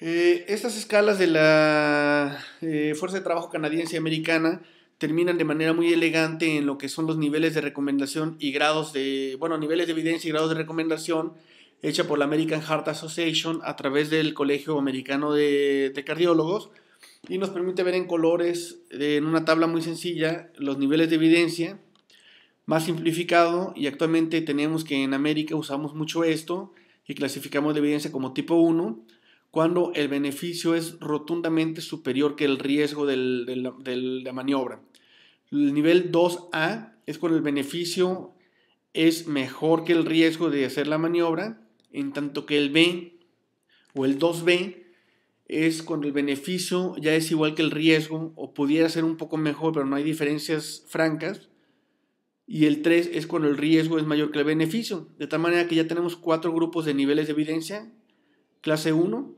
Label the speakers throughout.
Speaker 1: Eh, estas escalas de la eh, Fuerza de Trabajo Canadiense y Americana terminan de manera muy elegante en lo que son los niveles de recomendación y grados de, bueno, niveles de evidencia y grados de recomendación hecha por la American Heart Association a través del Colegio Americano de, Cardiólogos y nos permite ver en colores, en una tabla muy sencilla, los niveles de evidencia más simplificado y actualmente tenemos que en América usamos mucho esto y clasificamos de evidencia como tipo 1 cuando el beneficio es rotundamente superior que el riesgo de la maniobra. El nivel 2A es cuando el beneficio es mejor que el riesgo de hacer la maniobra, en tanto que el B o el 2B es cuando el beneficio ya es igual que el riesgo o pudiera ser un poco mejor, pero no hay diferencias francas. Y el 3 es cuando el riesgo es mayor que el beneficio. De tal manera que ya tenemos cuatro grupos de niveles de evidencia. Clase 1,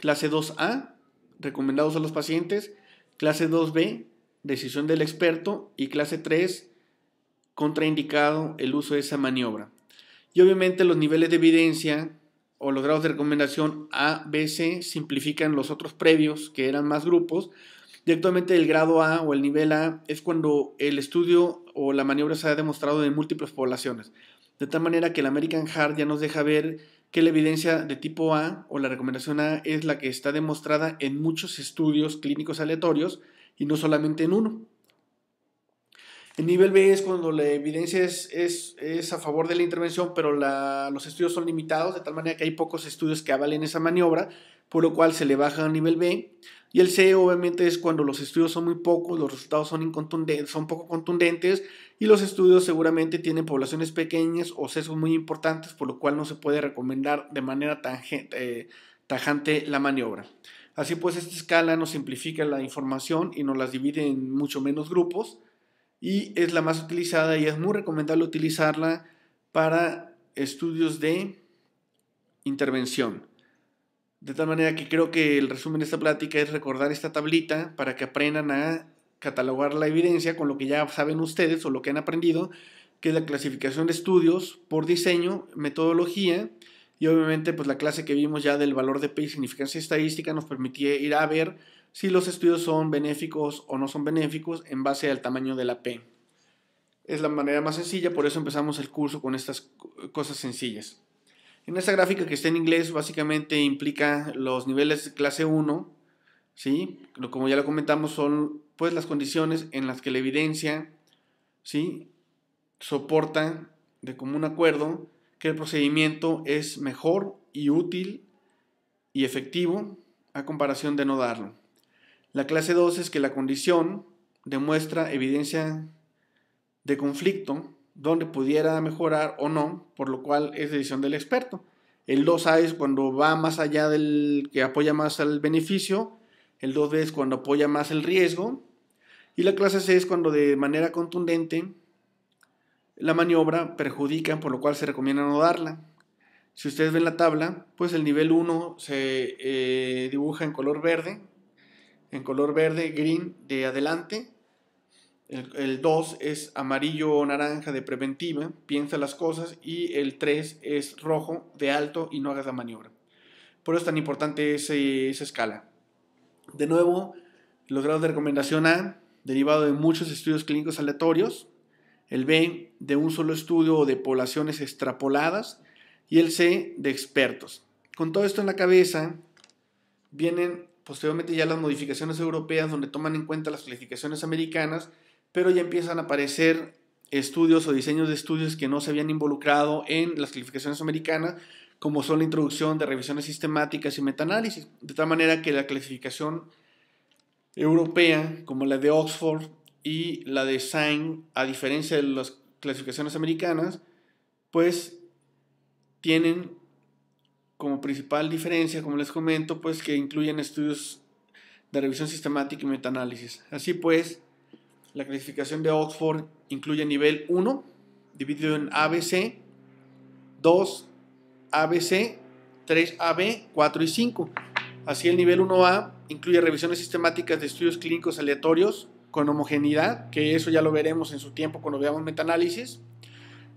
Speaker 1: Clase 2A, recomendados a los pacientes. Clase 2B, decisión del experto. Y clase 3, contraindicado el uso de esa maniobra. Y obviamente los niveles de evidencia o los grados de recomendación A, B, C simplifican los otros previos que eran más grupos. Y actualmente el grado A o el nivel A es cuando el estudio o la maniobra se ha demostrado en múltiples poblaciones. De tal manera que el American Heart ya nos deja ver que la evidencia de tipo A o la recomendación A es la que está demostrada en muchos estudios clínicos aleatorios y no solamente en uno. El nivel B es cuando la evidencia es, a favor de la intervención, pero los estudios son limitados, de tal manera que hay pocos estudios que avalen esa maniobra, por lo cual se le baja a nivel B. Y el C obviamente es cuando los estudios son muy pocos, los resultados son, poco contundentes y los estudios seguramente tienen poblaciones pequeñas o sesgos muy importantes, por lo cual no se puede recomendar de manera eh, tajante la maniobra. Así pues, esta escala nos simplifica la información y nos las divide en mucho menos grupos y es la más utilizada y es muy recomendable utilizarla para estudios de intervención. De tal manera que creo que el resumen de esta plática es recordar esta tablita para que aprendan a catalogar la evidencia con lo que ya saben ustedes o lo que han aprendido, que es la clasificación de estudios por diseño, metodología, y obviamente, pues la clase que vimos ya del valor de P y significancia estadística nos permitía ir a ver si los estudios son benéficos o no son benéficos en base al tamaño de la P. Es la manera más sencilla, por eso empezamos el curso con estas cosas sencillas. En esta gráfica que está en inglés, básicamente implica los niveles de clase 1, ¿sí? Como ya lo comentamos, son pues las condiciones en las que la evidencia, ¿sí? Soporta de común acuerdo que el procedimiento es mejor y útil y efectivo a comparación de no darlo. La clase 2 es que la condición demuestra evidencia de conflicto donde pudiera mejorar o no, por lo cual es decisión del experto. El 2A es cuando va más allá del que apoya más al beneficio, el 2B es cuando apoya más el riesgo y la clase C es cuando de manera contundente la maniobra perjudican, por lo cual se recomienda no darla. Si ustedes ven la tabla, pues el nivel 1 se eh, dibuja en color verde, en color verde green de adelante. El 2 es amarillo o naranja de preventiva, piensa las cosas. Y el 3 es rojo de alto y no hagas la maniobra. Por eso es tan importante esa escala. De nuevo, los grados de recomendación A, derivado de muchos estudios clínicos aleatorios, el B de un solo estudio o de poblaciones extrapoladas y el C de expertos. Con todo esto en la cabeza, vienen posteriormente ya las modificaciones europeas donde toman en cuenta las clasificaciones americanas, pero ya empiezan a aparecer estudios o diseños de estudios que no se habían involucrado en las clasificaciones americanas, como son la introducción de revisiones sistemáticas y metaanálisis, de tal manera que la clasificación europea, como la de Oxford, y la de Sain, a diferencia de las clasificaciones americanas, pues tienen como principal diferencia, como les comento, pues que incluyen estudios de revisión sistemática y metaanálisis. Así pues, la clasificación de Oxford incluye nivel 1, dividido en ABC, 2, ABC, 3AB, 4 y 5. Así el nivel 1A incluye revisiones sistemáticas de estudios clínicos aleatorios, con homogeneidad, que eso ya lo veremos en su tiempo cuando veamos metaanálisis.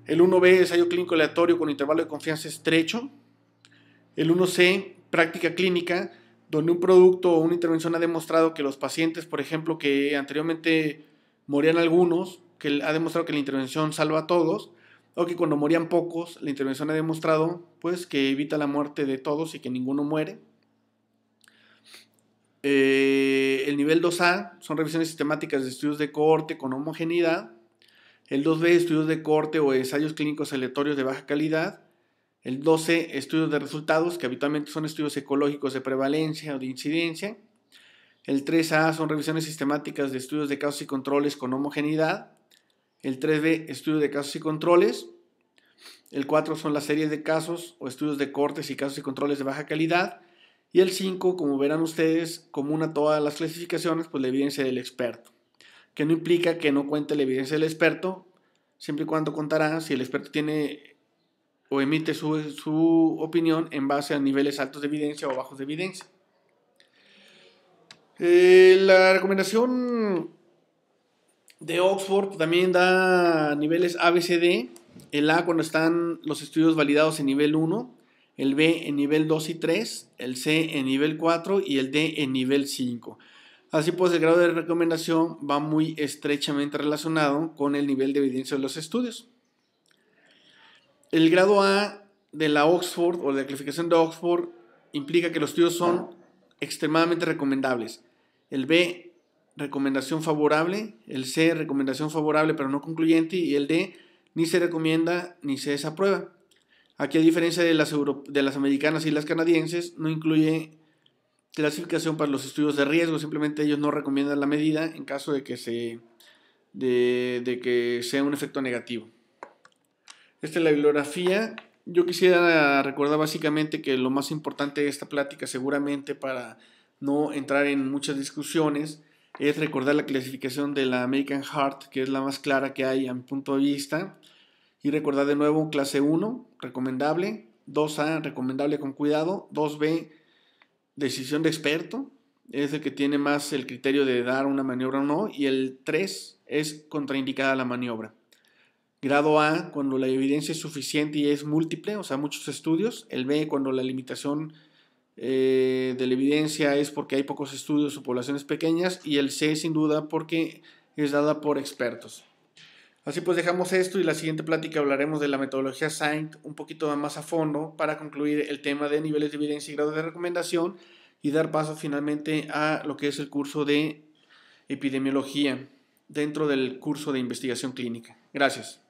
Speaker 1: El 1B, ensayo clínico aleatorio con intervalo de confianza estrecho. El 1C, práctica clínica, donde un producto o una intervención ha demostrado que los pacientes, por ejemplo, que anteriormente morían algunos, que ha demostrado que la intervención salva a todos, o que cuando morían pocos, la intervención ha demostrado pues que evita la muerte de todos y que ninguno muere. Eh, el nivel 2A son revisiones sistemáticas de estudios de corte con homogeneidad. El 2B, estudios de corte o ensayos clínicos aleatorios de baja calidad. El 12 estudios de resultados, que habitualmente son estudios ecológicos de prevalencia o de incidencia. El 3A son revisiones sistemáticas de estudios de casos y controles con homogeneidad. El 3B, estudios de casos y controles. El 4 son las series de casos o estudios de cortes y casos y controles de baja calidad. Y el 5, como verán ustedes, común a todas las clasificaciones, pues la evidencia del experto. Que no implica que no cuente la evidencia del experto, siempre y cuando contará si el experto tiene o emite su, opinión en base a niveles altos de evidencia o bajos de evidencia. Eh, la recomendación de Oxford también da niveles ABCD. El A cuando están los estudios validados en nivel 1 el B en nivel 2 y 3, el C en nivel 4 y el D en nivel 5. Así pues, el grado de recomendación va muy estrechamente relacionado con el nivel de evidencia de los estudios. El grado A de la Oxford o de la calificación de Oxford implica que los estudios son extremadamente recomendables. El B, recomendación favorable, el C, recomendación favorable pero no concluyente y el D, ni se recomienda ni se desaprueba. Aquí, a diferencia de las, de las americanas y las canadienses, no incluye clasificación para los estudios de riesgo, simplemente ellos no recomiendan la medida en caso de que, se, de, de que sea un efecto negativo. Esta es la bibliografía. Yo quisiera recordar básicamente que lo más importante de esta plática, seguramente para no entrar en muchas discusiones, es recordar la clasificación de la American Heart, que es la más clara que hay a mi punto de vista. Y recordar de nuevo, clase 1, recomendable. 2A, recomendable con cuidado. 2B, decisión de experto. Es el que tiene más el criterio de dar una maniobra o no. Y el 3 es contraindicada la maniobra. Grado A, cuando la evidencia es suficiente y es múltiple, o sea, muchos estudios. El B, cuando la limitación eh, de la evidencia es porque hay pocos estudios o poblaciones pequeñas. Y el C, sin duda, porque es dada por expertos. Así pues dejamos esto y la siguiente plática hablaremos de la metodología SAINT un poquito más a fondo para concluir el tema de niveles de evidencia y grados de recomendación y dar paso finalmente a lo que es el curso de epidemiología dentro del curso de investigación clínica. Gracias.